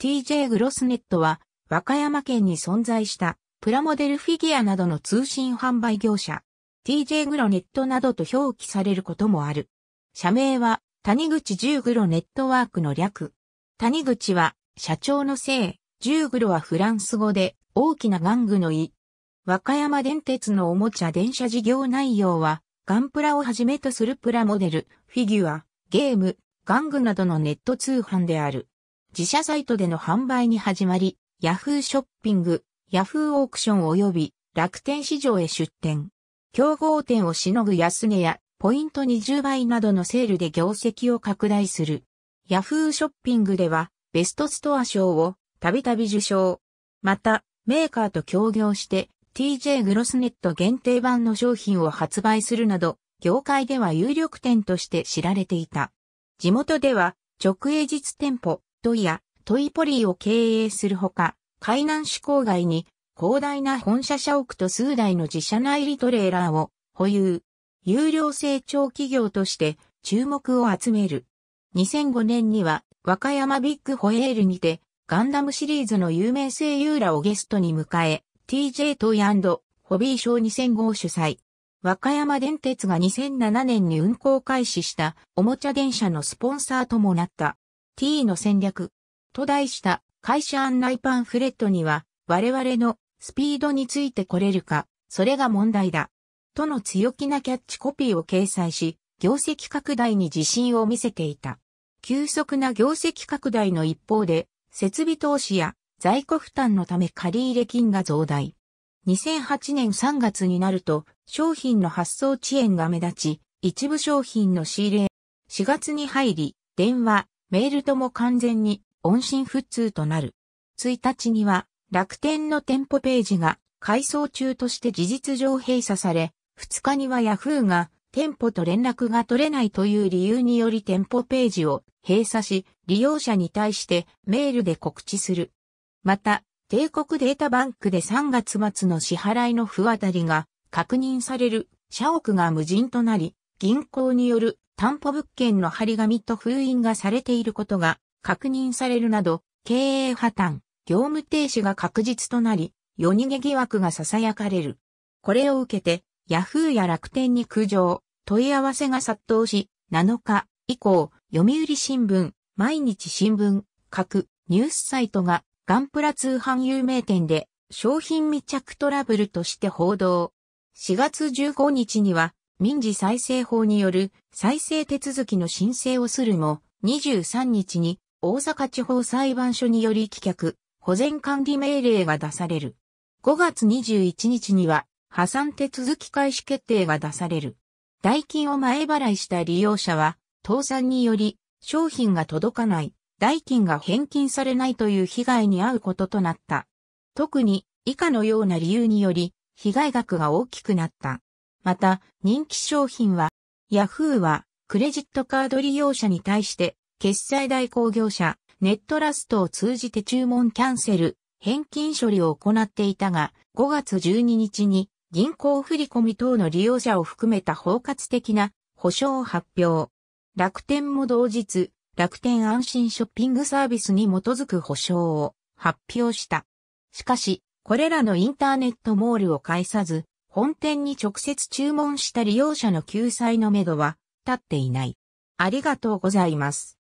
TJ グロスネットは和歌山県に存在したプラモデルフィギュアなどの通信販売業者 TJ グロネットなどと表記されることもある。社名は谷口十グロネットワークの略。谷口は社長の姓、十グロはフランス語で大きな玩具の意。和歌山電鉄のおもちゃ電車事業内容はガンプラをはじめとするプラモデル、フィギュア、ゲーム、玩具などのネット通販である。自社サイトでの販売に始まり、Yahoo ショッピング、Yahoo オークション及び楽天市場へ出店。競合店をしのぐ安値やポイント20倍などのセールで業績を拡大する。Yahoo ショッピングではベストストア賞をたびたび受賞。また、メーカーと協業して TJ グロスネット限定版の商品を発売するなど、業界では有力店として知られていた。地元では直営実店舗、トイやトイポリーを経営するほか、海南市郊外に広大な本社社屋と数台の自社内リトレーラーを保有。有料成長企業として注目を集める。2005年には和歌山ビッグホエールにてガンダムシリーズの有名声優らをゲストに迎え TJ トイホビー賞2005を主催。和歌山電鉄が2007年に運行開始したおもちゃ電車のスポンサーともなった。T の戦略と題した会社案内パンフレットには我々のスピードについてこれるか、それが問題だ。との強気なキャッチコピーを掲載し、業績拡大に自信を見せていた。急速な業績拡大の一方で、設備投資や在庫負担のため借入金が増大。2008年3月になると、商品の発送遅延が目立ち、一部商品の仕入れ、4月に入り、電話、メールとも完全に音信不通となる。1日には楽天の店舗ページが改装中として事実上閉鎖され、2日にはヤフーが店舗と連絡が取れないという理由により店舗ページを閉鎖し、利用者に対してメールで告知する。また、帝国データバンクで3月末の支払いの不渡りが確認される社屋が無人となり、銀行による担保物件の張り紙と封印がされていることが確認されるなど、経営破綻、業務停止が確実となり、夜逃げ疑惑が囁かれる。これを受けて、ヤフーや楽天に苦情、問い合わせが殺到し、7日以降、読売新聞、毎日新聞、各ニュースサイトがガンプラ通販有名店で商品未着トラブルとして報道。4月15日には民事再生法による再生手続きの申請をするも、23日に大阪地方裁判所により棄却、保全管理命令が出される。5月21日には破産手続き開始決定が出される。代金を前払いした利用者は、倒産により商品が届かない、代金が返金されないという被害に遭うこととなった。特に以下のような理由により、被害額が大きくなった。また、人気商品は、ヤフーは、クレジットカード利用者に対して、決済代行業者、ネットラストを通じて注文キャンセル、返金処理を行っていたが、5月12日に銀行振込等の利用者を含めた包括的な保証を発表。楽天も同日、楽天安心ショッピングサービスに基づく保証を発表した。しかし、これらのインターネットモールを介さず、本店に直接注文した利用者の救済のめどは立っていない。ありがとうございます。